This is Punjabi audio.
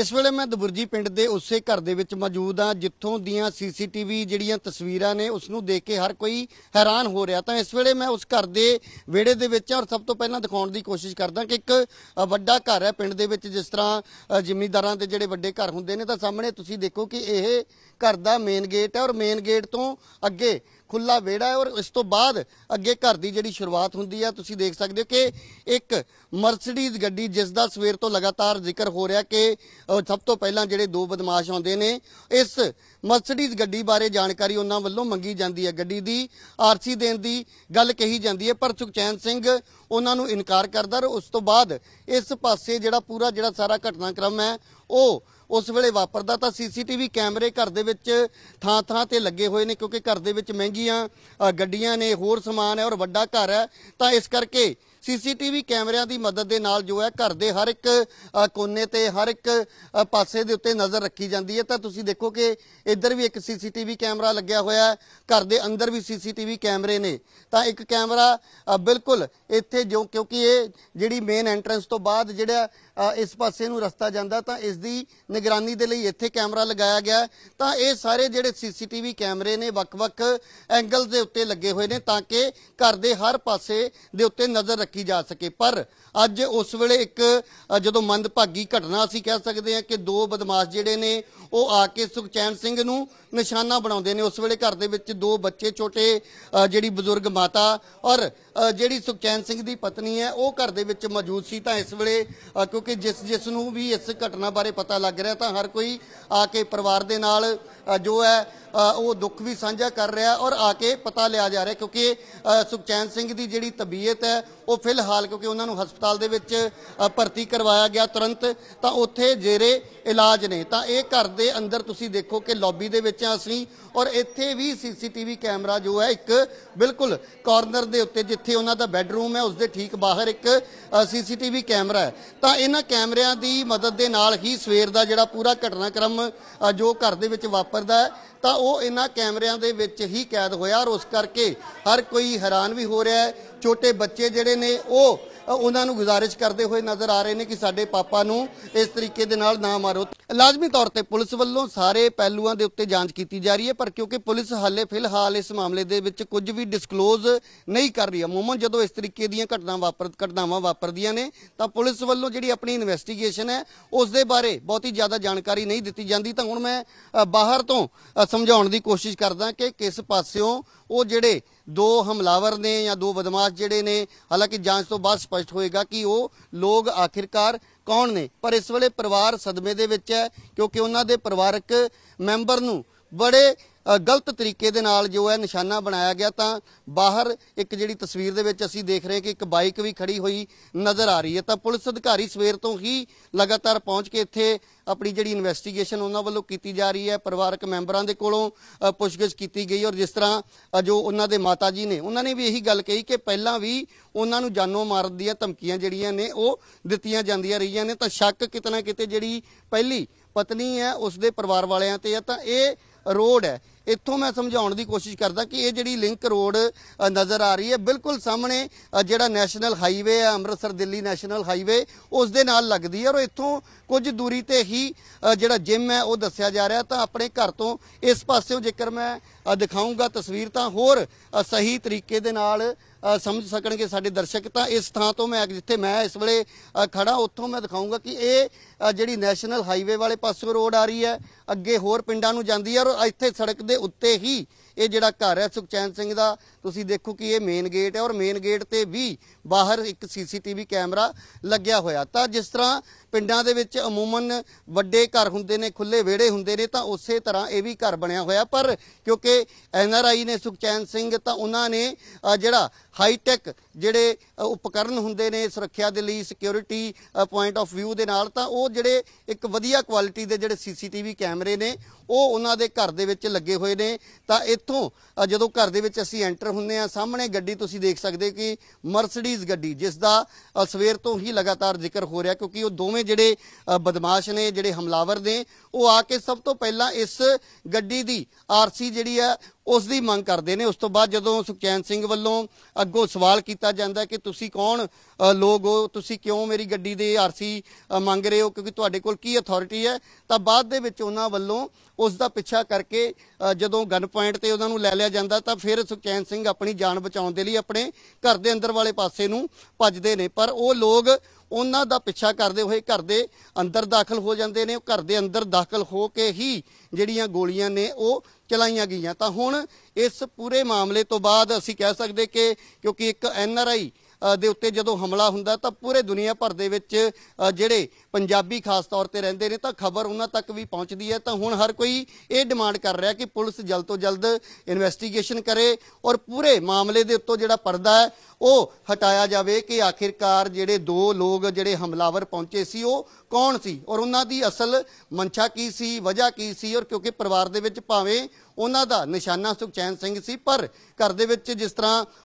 ਇਸ ਵੇਲੇ ਮੈਂ ਦਬੁਰਜੀ ਪਿੰਡ ਦੇ ਉਸੇ ਘਰ ਦੇ ਵਿੱਚ ਮੌਜੂਦ ਹਾਂ ਜਿੱਥੋਂ ਦੀਆਂ ਸੀਸੀਟੀਵੀ ਜਿਹੜੀਆਂ ਤਸਵੀਰਾਂ ਨੇ ਉਸ ਨੂੰ ਦੇਖ ਕੇ ਹਰ ਕੋਈ ਹੈਰਾਨ ਹੋ ਰਿਹਾ ਤਾਂ ਇਸ ਵੇਲੇ ਮੈਂ ਉਸ ਘਰ ਦੇ ਵਿਹੜੇ ਦੇ ਵਿੱਚ ਔਰ ਸਭ ਤੋਂ ਪਹਿਲਾਂ ਦਿਖਾਉਣ ਦੀ ਕੋਸ਼ਿਸ਼ ਕਰਦਾ ਕਿ ਇੱਕ ਵੱਡਾ ਘਰ ਹੈ ਪਿੰਡ ਦੇ ਵਿੱਚ ਜਿਸ ਤਰ੍ਹਾਂ ਜ਼ਿਮੀਂਦਾਰਾਂ ਦੇ ਜਿਹੜੇ ਵੱਡੇ ਘਰ ਹੁੰਦੇ ਨੇ ਤਾਂ ਸਾਹਮਣੇ ਤੁਸੀਂ ਦੇਖੋ ਕਿ ਇਹ ਘਰ ਦਾ ਮੇਨ ਗੇਟ ਹੈ ਔਰ ਮੇਨ ਗੇਟ ਤੋਂ ਅੱਗੇ ਖੁੱਲਾ ਵਿਹੜਾ ਹੈ ਔਰ ਇਸ ਤੋਂ ਬਾਅਦ ਅੱਗੇ ਘਰ ਦੀ ਜਿਹੜੀ ਸ਼ੁਰੂਆਤ ਹੁੰਦੀ ਹੈ ਤੁਸੀਂ ਦੇਖ ਸਕਦੇ ਹੋ ਕਿ ਇੱਕ ਮਰਸੀਡੀਜ਼ ਗੱਡੀ ਜਿਸ ਦਾ ਸਵੇਰ ਤੋਂ ਲਗਾਤਾਰ ਜ਼ਿਕਰ ਹੋ ਰਿਹਾ ਕਿ ਸਭ ਤੋਂ ਪਹਿਲਾਂ ਜਿਹੜੇ ਦੋ ਬਦਮਾਸ਼ ਆਉਂਦੇ ਨੇ ਇਸ ਮਰਸੀਡੀਜ਼ ਗੱਡੀ ਬਾਰੇ ਜਾਣਕਾਰੀ ਉਹਨਾਂ ਵੱਲੋਂ ਮੰਗੀ ਜਾਂਦੀ ਹੈ ਗੱਡੀ ਦੀ ਆਰਸੀ ਦੇਣ ਦੀ ਗੱਲ ਕਹੀ ਜਾਂਦੀ ਹੈ ਪਰ ਸੁਖਚੈਨ ਸਿੰਘ ਉਹਨਾਂ ਨੂੰ ਇਨਕਾਰ ਕਰਦਾ ਰ ਉਸ ਤੋਂ ਬਾਅਦ ਇਸ ਪਾਸੇ ਜਿਹੜਾ ਪੂਰਾ ਜਿਹੜਾ ਸਾਰਾ ਘਟਨਾਕ੍ਰਮ ਹੈ ਉਹ ਉਸ ਵੇਲੇ ਵਾਪਰਦਾ ਤਾਂ ਸੀਸੀਟੀਵੀ ਕੈਮਰੇ ਘਰ ਦੇ ਵਿੱਚ ਥਾਂ-ਥਾਂ ਤੇ ਲੱਗੇ ਹੋਏ ਨੇ ਕਿਉਂਕਿ ਘਰ ਦੇ ਵਿੱਚ ਮਹਿੰਗੀਆਂ ਗੱਡੀਆਂ ਨੇ ਹੋਰ ਸਮਾਨ ਹੈ ਔਰ ਵੱਡਾ ਘਰ ਹੈ ਤਾਂ ਇਸ ਕਰਕੇ ਸੀਸੀਟੀਵੀ ਕੈਮਰਿਆਂ ਦੀ ਮਦਦ ਦੇ ਨਾਲ ਜੋ ਹੈ ਘਰ ਦੇ ਹਰ ਇੱਕ ਕੋਨੇ ਤੇ ਹਰ ਇੱਕ ਪਾਸੇ ਦੇ ਉੱਤੇ ਨਜ਼ਰ ਰੱਖੀ ਜਾਂਦੀ ਹੈ ਤਾਂ ਤੁਸੀਂ ਦੇਖੋ ਕਿ ਇੱਧਰ ਵੀ ਇੱਕ ਸੀਸੀਟੀਵੀ ਕੈਮਰਾ ਲੱਗਿਆ ਹੋਇਆ ਹੈ ਘਰ ਦੇ ਅੰਦਰ ਵੀ ਸੀਸੀਟੀਵੀ ਕੈਮਰੇ ਨੇ ਤਾਂ ਇੱਕ ਕੈਮਰਾ ਬਿਲਕੁਲ ਇੱਥੇ ਜੋ ਕਿਉਂਕਿ ਇਹ ਜਿਹੜੀ ਮੇਨ ਐਂਟਰੈਂਸ ਤੋਂ ਬਾਅਦ ਜਿਹੜਾ ਇਸ ਪਾਸੇ ਨੂੰ ਰਸਤਾ ਜਾਂਦਾ ਤਾਂ ਇਸ ਦੀ ਨਿਗਰਾਨੀ ਦੇ ਲਈ ਇੱਥੇ ਕੈਮਰਾ ਲਗਾਇਆ ਗਿਆ ਤਾਂ ਇਹ ਸਾਰੇ ਜਿਹੜੇ ਸੀਸੀਟੀਵੀ ਕੈਮਰੇ ਨੇ ਵੱਖ-ਵੱਖ ਐਂਗਲ ਦੇ ਉੱਤੇ ਲੱਗੇ ਹੋਏ ਨੇ ਤਾਂ ਕਿ ਘਰ ਦੇ ਹਰ ਪਾਸੇ ਦੇ ਉੱਤੇ ਨਜ਼ਰ ਰੱਖੀ ਜਾ ਸਕੇ ਪਰ ਅੱਜ ਉਸ ਵੇਲੇ ਇੱਕ ਜਦੋਂ ਮੰਦਭਾਗੀ ਘਟਨਾ ਅਸੀਂ ਕਹਿ ਸਕਦੇ ਹਾਂ ਕਿ ਦੋ ਬਦਮਾਸ਼ ਜਿਹੜੇ ਨੇ ਉਹ ਆ ਕੇ ਸੁਖਚੈਨ ਸਿੰਘ ਨੂੰ ਨਿਸ਼ਾਨਾ ਬਣਾਉਂਦੇ ਨੇ ਉਸ ਵੇਲੇ ਘਰ ਦੇ ਵਿੱਚ ਦੋ ਬੱਚੇ ਛੋਟੇ ਜਿਹੜੀ ਬਜ਼ੁਰਗ ਮਾਤਾ ਔਰ ਜਿਹੜੀ ਸੁਖਚੈਨ ਸਿੰਘ ਦੀ ਪਤਨੀ ਹੈ ਉਹ ਘਰ ਦੇ ਵਿੱਚ ਮੌਜੂਦ ਸੀ ਤਾਂ ਇਸ ਵੇਲੇ ਕਿਉਂਕਿ ਜਿਸ ਜਿਸ ਨੂੰ ਵੀ ਇਸ ਘਟਨਾ ਬਾਰੇ ਪਤਾ ਲੱਗ ਰਿਹਾ ਤਾਂ ਹਰ ਕੋਈ ਆ ਕੇ ਪਰਿਵਾਰ ਦੇ ਨਾਲ ਜੋ ਹੈ ਉਹ ਦੁੱਖ ਵੀ ਸਾਂਝਾ ਕਰ ਰਿਹਾ ਔਰ ਆ ਕੇ ਪਤਾ ਲਿਆ ਜਾ ਰਿਹਾ ਕਿਉਂਕਿ ਸੁਖਚੈਨ ਸਿੰਘ ਦੀ ਜਿਹੜੀ ਤਬੀਅਤ ਹੈ ਉਹ ਫਿਲਹਾਲ ਕਿਉਂਕਿ ਉਹਨਾਂ ਨੂੰ ਹਸਪਤਾਲ ਦੇ ਵਿੱਚ ਭਰਤੀ ਕਰਵਾਇਆ ਗਿਆ ਤੁਰੰਤ ਤਾਂ ਉੱਥੇ ਜੇਰੇ ਇਲਾਜ ਨੇ ਤਾਂ ਇਹ ਘਰ ਦੇ ਅੰਦਰ ਤੁਸੀਂ ਦੇਖੋ ਕਿ ਲੌਬੀ ਦੇ ਵਿੱਚ ਆ ਅਸੀਂ ਔਰ ਇੱਥੇ ਵੀ ਸੀਸੀਟੀਵੀ ਕੈਮਰਾ ਜੋ ਹੈ ਇੱਕ ਬਿਲਕੁਲ ਕਾਰਨਰ ਦੇ ਉੱਤੇ ਜਿੱਥੇ ਉਹਨਾਂ ਦਾ ਬੈੱਡਰੂਮ ਹੈ ਉਸ ਦੇ ਠੀਕ ਬਾਹਰ ਇੱਕ ਸੀਸੀਟੀਵੀ ਕੈਮਰਾ ਹੈ ਤਾਂ ਇਹਨਾਂ ਕੈਮਰਿਆਂ ਦੀ ਮਦਦ ਦੇ ਨਾਲ ਹੀ ਸਵੇਰ ਦਾ ਜਿਹੜਾ ਪੂਰਾ ਘਟਨਾਕ੍ਰਮ ਜੋ ਘਰ ਦੇ ਵਿੱਚ ਵਾਪਰਦਾ ਹੈ ਤਾਂ ਉਹ ਇਹਨਾਂ ਕੈਮਰਿਆਂ ਦੇ ਵਿੱਚ ਹੀ ਕੈਦ ਹੋਇਆ ਔਰ ਉਸ ਕਰਕੇ ਹਰ ਕੋਈ ਹੈਰਾਨ ਵੀ ਹੋ ਰਿਹਾ ਹੈ ਛੋਟੇ ਬੱਚੇ ਜਿਹੜੇ ਨੇ ਉਹ ਉਹਨਾਂ ਨੂੰ ਗੁਜ਼ਾਰਿਸ਼ ਕਰਦੇ ਹੋਏ ਨਜ਼ਰ ਆ ਰਹੇ ਨੇ ਕਿ ਸਾਡੇ ਪਾਪਾ ਨੂੰ ਇਸ ਤਰੀਕੇ ਦੇ ਨਾਲ ਨਾ ਮਾਰੋ ਲਾਜ਼ਮੀ ਤੌਰ ਤੇ ਪੁਲਿਸ ਵੱਲੋਂ ਸਾਰੇ ਪਹਿਲੂਆਂ ਦੇ ਉੱਤੇ ਜਾਂਚ ਕੀਤੀ ਜਾ ਰਹੀ ਹੈ ਪਰ ਕਿਉਂਕਿ ਪੁਲਿਸ ਹਾਲੇ ਫਿਲਹਾਲ ਇਸ ਮਾਮਲੇ ਦੇ ਵਿੱਚ ਕੁਝ ਵੀ ਡਿਸਕਲੋਜ਼ ਨਹੀਂ ਕਰ ਰਹੀ ਮੂਮਨ ਜਦੋਂ ਇਸ ਤਰੀਕੇ ਦੀਆਂ ਘਟਨਾ ਵਾਪਰ ਘਟਨਾਵਾਂ ਵਾਪਰਦੀਆਂ ਨੇ ਤਾਂ ਪੁਲਿਸ ਵੱਲੋਂ ਜਿਹੜੀ ਆਪਣੀ ਇਨਵੈਸਟੀਗੇਸ਼ਨ ਹੈ ਉਸ ਦੇ ਬਾਰੇ ਬਹੁਤੀ ਜ਼ਿਆਦਾ ਜਾਣਕਾਰੀ ਨਹੀਂ ਦਿੱਤੀ ਜਾਂਦੀ ਤਾਂ ਹੁਣ ਮੈਂ ਬਾਹਰ ਤੋਂ ਸਮਝਾਉਣ ਦੀ ਕੋਸ਼ਿਸ਼ ਕਰਦਾ ਕਿ ਕਿਸ ਪਾਸਿਓਂ ਉਹ ਜਿਹੜੇ ਦੋ ਹਮਲਾਵਰ ਨੇ ਜਾਂ ਦੋ ਬਦਮਾਸ਼ ਜਿਹੜੇ ਨੇ ਹਾਲਾਂਕਿ ਜਾਂਚ ਤੋਂ ਬਾਅਦ ਸਪਸ਼ਟ ਹੋਏਗਾ ਕਿ ਉਹ ਲੋਕ ਆਖਿਰਕਾਰ ਕੌਣ ਨੇ ਪਰ ਇਸ ਵੇਲੇ ਪਰਿਵਾਰ ਸਦਮੇ ਦੇ ਵਿੱਚ ਹੈ ਕਿਉਂਕਿ ਉਹਨਾਂ ਦੇ ਪਰਿਵਾਰਕ ਮੈਂਬਰ ਨੂੰ ਬੜੇ ਗਲਤ ਤਰੀਕੇ ਦੇ ਨਾਲ ਜੋ ਹੈ ਨਿਸ਼ਾਨਾ ਬਣਾਇਆ ਗਿਆ ਤਾਂ ਬਾਹਰ ਇੱਕ ਜਿਹੜੀ ਤਸਵੀਰ ਦੇ ਵਿੱਚ ਅਸੀਂ ਦੇਖ ਰਹੇ ਕਿ ਇੱਕ ਬਾਈਕ ਵੀ ਖੜੀ ਹੋਈ ਨਜ਼ਰ ਆ ਰਹੀ ਹੈ ਤਾਂ ਪੁਲਿਸ ਅਧਿਕਾਰੀ ਸਵੇਰ ਤੋਂ ਹੀ ਲਗਾਤਾਰ ਪਹੁੰਚ ਕੇ ਇੱਥੇ ਆਪਣੀ ਜਿਹੜੀ ਇਨਵੈਸਟੀਗੇਸ਼ਨ ਉਹਨਾਂ ਵੱਲੋਂ ਕੀਤੀ ਜਾ ਰਹੀ ਹੈ ਪਰਿਵਾਰਕ ਮੈਂਬਰਾਂ ਦੇ ਕੋਲੋਂ ਪੁੱਛਗਿੱਛ ਕੀਤੀ ਗਈ ਔਰ ਜਿਸ ਤਰ੍ਹਾਂ ਜੋ ਉਹਨਾਂ ਦੇ ਮਾਤਾ ਜੀ ਨੇ ਉਹਨਾਂ ਨੇ ਵੀ ਇਹੀ ਗੱਲ ਕਹੀ ਕਿ ਪਹਿਲਾਂ ਵੀ ਉਹਨਾਂ ਨੂੰ ਜਾਨੋਂ ਮਾਰਨ ਦੀਆਂ ਧਮਕੀਆਂ ਜਿਹੜੀਆਂ ਨੇ ਉਹ ਦਿੱਤੀਆਂ ਜਾਂਦੀਆਂ ਰਹੀਆਂ ਨੇ ਤਾਂ ਸ਼ੱਕ ਕਿਤਨਾ ਕਿਤੇ ਜਿਹੜੀ ਪਹਿਲੀ ਪਤਨੀ ਹੈ ਉਸ ਦੇ ਪਰਿਵਾਰ ਵਾਲਿਆਂ ਤੇ ਹੈ ਤਾਂ ਇਹ ਰੋਡ ਹੈ ਇੱਥੋਂ ਮੈਂ ਸਮਝਾਉਣ ਦੀ ਕੋਸ਼ਿਸ਼ ਕਰਦਾ ਕਿ ਇਹ ਜਿਹੜੀ ਲਿੰਕ ਰੋਡ ਨਜ਼ਰ ਆ ਰਹੀ ਹੈ ਬਿਲਕੁਲ ਸਾਹਮਣੇ ਜਿਹੜਾ ਨੈਸ਼ਨਲ ਹਾਈਵੇ ਹੈ ਅੰਮ੍ਰਿਤਸਰ ਦਿੱਲੀ ਨੈਸ਼ਨਲ ਹਾਈਵੇ ਉਸ ਦੇ ਨਾਲ ਲੱਗਦੀ ਹੈ ਔਰ ਇੱਥੋਂ ਕੁਝ ਦੂਰੀ ਤੇ ਹੀ ਜਿਹੜਾ ਜਿਮ ਹੈ ਉਹ ਦੱਸਿਆ ਜਾ ਰਿਹਾ ਤਾਂ ਆਪਣੇ ਘਰ ਤੋਂ ਇਸ ਪਾਸਿਓਂ ਜੇਕਰ ਮੈਂ ਦਿਖਾਉਂਗਾ ਤਸਵੀਰ ਤਾਂ ਹੋਰ ਸਹੀ ਤਰੀਕੇ ਦੇ ਨਾਲ ਸਮਝ ਸਕਣਗੇ ਸਾਡੇ ਦਰਸ਼ਕ ਤਾਂ ਇਸ ਥਾਂ ਤੋਂ ਮੈਂ ਜਿੱਥੇ ਮੈਂ ਇਸ ਵੇਲੇ ਖੜਾ ਉੱਥੋਂ ਮੈਂ ਦਿਖਾਉਂਗਾ ਕਿ ਇਹ ਜਿਹੜੀ ਨੈਸ਼ਨਲ ਹਾਈਵੇ ਵਾਲੇ ਪਾਸੋਂ ਰੋਡ ਆ ਰਹੀ ਹੈ ਅੱਗੇ ਹੋਰ ਪਿੰਡਾਂ ਨੂੰ ਜਾਂਦੀ ਹੈ ਔਰ ਇੱਥੇ ਸੜਕ ਦੇ ਉੱਤੇ ਹੀ ਇਹ ਜਿਹੜਾ ਘਰ ਹੈ ਸੁਖਚੈਨ ਸਿੰਘ ਦਾ ਤੁਸੀਂ ਦੇਖੋ ਕਿ ਇਹ ਮੇਨ ਗੇਟ ਹੈ ਔਰ ਮੇਨ ਗੇਟ ਤੇ ਵੀ ਬਾਹਰ ਇੱਕ ਸੀਸੀਟੀਵੀ ਕੈਮਰਾ ਲੱਗਿਆ ਹੋਇਆ ਤਾਂ ਜਿਸ ਤਰ੍ਹਾਂ ਪਿੰਡਾਂ ਦੇ ਵਿੱਚ ਆਮੂਮਨ ਵੱਡੇ ਘਰ ਹੁੰਦੇ ਨੇ ਖੁੱਲੇ ਵਿਹੜੇ ਹੁੰਦੇ ਨੇ ਤਾਂ ਉਸੇ ਤਰ੍ਹਾਂ ਇਹ ਵੀ ਘਰ ਬਣਿਆ ਹੋਇਆ ਪਰ ਕਿਉਂਕਿ ਐਨਆਰਆਈ ਨੇ ਸੁਖਚੈਨ ਸਿੰਘ ਤਾਂ ਉਹਨਾਂ ਨੇ ਜਿਹੜਾ ਹਾਈ ਟੈਕ ਜਿਹੜੇ ਉਪਕਰਨ ਹੁੰਦੇ ਨੇ ਸੁਰੱਖਿਆ ਦੇ ਲਈ ਸਿਕਿਉਰਿਟੀ ਪੁਆਇੰਟ ਆਫ 뷰 ਦੇ ਨਾਲ ਤਾਂ ਉਹ ਜਿਹੜੇ ਇੱਕ ਵਧੀਆ ਕੁਆਲਿਟੀ ਦੇ ਜਿਹੜੇ ਸੀਸੀਟੀਵੀ ਕੈਮਰੇ ਨੇ ਉਹ ਉਹਨਾਂ ਦੇ ਘਰ ਦੇ ਵਿੱਚ ਲੱਗੇ ਹੋਏ ਨੇ ਤਾਂ ਇੱਥੋਂ ਜਦੋਂ ਘਰ ਦੇ ਵਿੱਚ ਅਸੀਂ ਐਂਟਰ ਹੁੰਨੇ ਆ ਸਾਹਮਣੇ ਗੱਡੀ ਤੁਸੀਂ ਦੇਖ ਸਕਦੇ ਕਿ ਮਰਸੀਡੀਜ਼ ਗੱਡੀ ਜਿਸ ਦਾ ਸਵੇਰ ਤੋਂ ਹੀ ਲਗਾਤਾਰ ਜ਼ਿਕਰ ਹੋ ਰਿਹਾ ਕਿਉਂਕਿ ਉਹ ਦੋਵੇਂ ਜਿਹੜੇ ਬਦਮਾਸ਼ ਨੇ ਜਿਹੜੇ ਹਮਲਾਵਰ ਨੇ ਉਹ ਆ ਕੇ ਸਭ ਤੋਂ ਪਹਿਲਾਂ ਇਸ ਗੱਡੀ ਦੀ ਆਰਸੀ ਜਿਹੜੀ ਆ ਉਸ ਦੀ ਮੰਗ ਕਰਦੇ ਨੇ ਉਸ ਤੋਂ ਬਾਅਦ ਜਦੋਂ ਸੁਖਚੈਨ ਸਿੰਘ ਵੱਲੋਂ ਅੱਗੋਂ ਸਵਾਲ ਕੀਤਾ ਜਾਂਦਾ ਕਿ ਤੁਸੀਂ ਕੌਣ ਲੋਗ ਹੋ ਤੁਸੀਂ ਕਿਉਂ ਮੇਰੀ ਗੱਡੀ ਦੇ ਆਰਸੀ ਮੰਗ ਰਹੇ ਹੋ ਕਿਉਂਕਿ ਤੁਹਾਡੇ ਕੋਲ ਕੀ ਅਥਾਰਟੀ ਹੈ ਤਾਂ ਬਾਅਦ ਦੇ ਵਿੱਚ ਉਹਨਾਂ ਵੱਲੋਂ ਉਸ ਦਾ ਪਿੱਛਾ ਕਰਕੇ ਜਦੋਂ ਗਨ ਪੁਆਇੰਟ ਤੇ ਉਹਨਾਂ ਨੂੰ ਲੈ ਲਿਆ ਜਾਂਦਾ ਤਾਂ ਫਿਰ ਸੁਖਚੈਨ ਸਿੰਘ ਆਪਣੀ ਜਾਨ ਬਚਾਉਣ ਦੇ ਲਈ ਆਪਣੇ ਘਰ ਦੇ ਅੰਦਰ ਵਾਲੇ ਪਾਸੇ ਨੂੰ ਭੱਜਦੇ ਨੇ ਪਰ ਉਹ ਲੋਗ ਉਹਨਾਂ ਦਾ ਪਿੱਛਾ ਕਰਦੇ ਹੋਏ ਘਰ ਦੇ ਅੰਦਰ ਦਾਖਲ ਹੋ ਜਾਂਦੇ ਨੇ ਉਹ ਘਰ ਦੇ ਅੰਦਰ ਦਾਖਲ ਹੋ ਕੇ ਹੀ ਜਿਹੜੀਆਂ ਗੋਲੀਆਂ ਨੇ ਉਹ ਚਲਾਈਆਂ ਗਈਆਂ ਤਾਂ ਹੁਣ ਇਸ ਪੂਰੇ ਮਾਮਲੇ ਤੋਂ ਬਾਅਦ ਅਸੀਂ ਕਹਿ ਸਕਦੇ ਕਿ ਕਿਉਂਕਿ ਇੱਕ ਐਨਆਰਆਈ ਦੇ ਉੱਤੇ ਜਦੋਂ ਹਮਲਾ ਹੁੰਦਾ ਤਾਂ ਪੂਰੇ ਦੁਨੀਆ ਭਰ ਦੇ ਵਿੱਚ ਜਿਹੜੇ ਪੰਜਾਬੀ ਖਾਸ ਤੌਰ ਤੇ ਰਹਿੰਦੇ ਨੇ ਤਾਂ ਖਬਰ ਉਹਨਾਂ ਤੱਕ ਵੀ ਪਹੁੰਚਦੀ ਹੈ ਤਾਂ ਹੁਣ ਹਰ ਕੋਈ ਇਹ ਡਿਮਾਂਡ ਕਰ ਰਿਹਾ ਕਿ ਪੁਲਿਸ ਜਲਦ ਤੋਂ ਜਲਦ ਇਨਵੈਸਟੀਗੇਸ਼ਨ ਕਰੇ ਔਰ ਪੂਰੇ ਮਾਮਲੇ ਦੇ ਉੱਤੋਂ ਜਿਹੜਾ ਪਰਦਾ ਹੈ ਉਹ ਹਟਾਇਆ ਜਾਵੇ ਕਿ ਆਖਿਰਕਾਰ ਜਿਹੜੇ ਦੋ ਲੋਕ ਜਿਹੜੇ ਹਮਲਾਵਰ ਪਹੁੰਚੇ ਸੀ ਉਹ ਕੌਣ ਸੀ ਔਰ ਉਹਨਾਂ ਦੀ ਅਸਲ ਮਨਸ਼ਾ ਕੀ ਸੀ ਵਜ੍ਹਾ ਕੀ ਸੀ ਔਰ ਕਿਉਂਕਿ ਪਰਿਵਾਰ ਦੇ ਵਿੱਚ ਭਾਵੇਂ ਉਹਨਾਂ ਦਾ ਨਿਸ਼ਾਨਾ ਸੁਖਚੈਨ ਸਿੰਘ ਸੀ ਪਰ ਘਰ ਦੇ ਵਿੱਚ ਜਿਸ ਤਰ੍ਹਾਂ